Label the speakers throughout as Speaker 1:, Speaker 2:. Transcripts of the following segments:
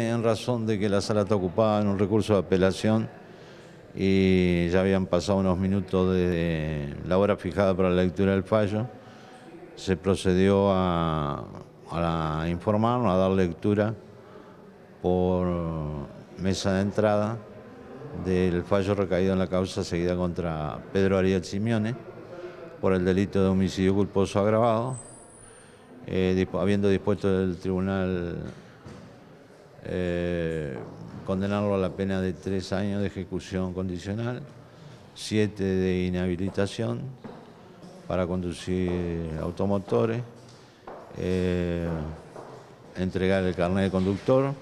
Speaker 1: En razón de que la sala está ocupada en un recurso de apelación y ya habían pasado unos minutos desde la hora fijada para la lectura del fallo, se procedió a, a informarnos, a dar lectura por mesa de entrada del fallo recaído en la causa seguida contra Pedro Ariel Simeone por el delito de homicidio culposo agravado, eh, habiendo dispuesto el tribunal eh, condenarlo a la pena de tres años de ejecución condicional, siete de inhabilitación para conducir automotores, eh, entregar el carnet de conductor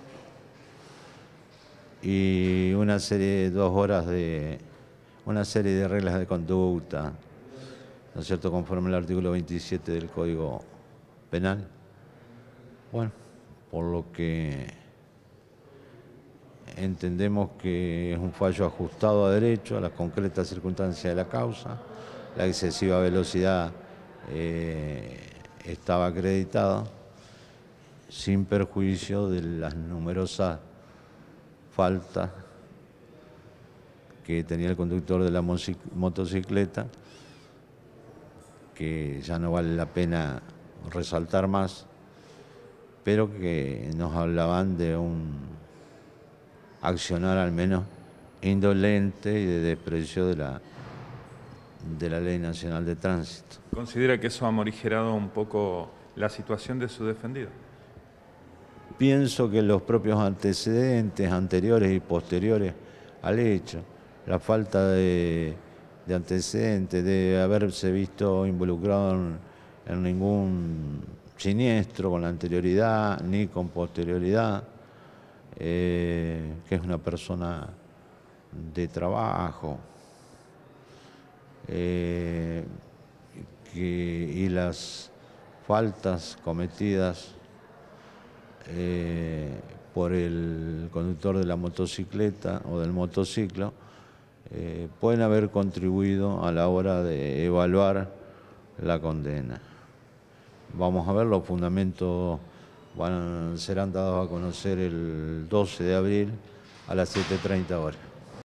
Speaker 1: y una serie de dos horas de una serie de reglas de conducta, ¿no es cierto?, conforme al artículo 27 del Código Penal. Bueno, por lo que entendemos que es un fallo ajustado a derecho, a las concretas circunstancias de la causa, la excesiva velocidad eh, estaba acreditada, sin perjuicio de las numerosas faltas que tenía el conductor de la motocicleta, que ya no vale la pena resaltar más, pero que nos hablaban de un accionar al menos indolente y de desprecio de la, de la Ley Nacional de Tránsito. ¿Considera que eso ha morigerado un poco la situación de su defendido? Pienso que los propios antecedentes anteriores y posteriores al hecho, la falta de, antecedentes, de haberse visto involucrado en, en ningún siniestro con la anterioridad ni con posterioridad, eh, que es una persona de trabajo, eh, y las faltas cometidas eh, por el conductor de la motocicleta o del motociclo pueden haber contribuido a la hora de evaluar la condena. Vamos a ver los fundamentos van, serán dados a conocer el 12 de abril a las 7.30 horas.